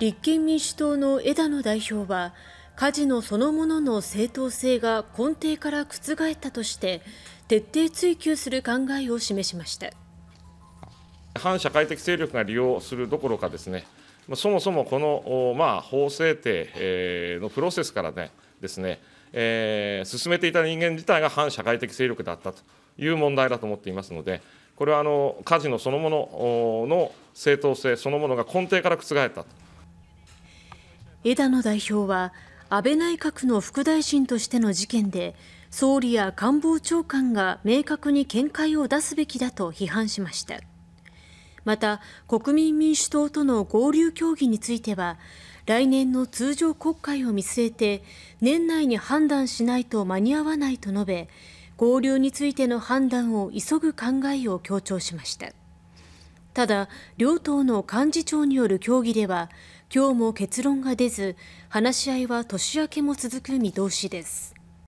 立憲民主党の枝野代表はカジノそのものの正当性が根底から覆ったとして徹底追及する考えを示しました反社会的勢力が利用するどころかですねそもそもこの、まあ、法制定のプロセスからねですね、えー、進めていた人間自体が反社会的勢力だったという問題だと思っていますので、これはあのカジノそのものの正当性そのものが根底から覆ったと枝野代表は安倍内閣の副大臣としての事件で総理や官房長官が明確に見解を出すべきだと批判しましたまた国民民主党との合流協議については来年の通常国会を見据えて年内に判断しないと間に合わないと述べ合流についての判断を急ぐ考えを強調しました。ただ、両党の幹事長による協議では、今日も結論が出ず、話し合いは年明けも続く見通しです。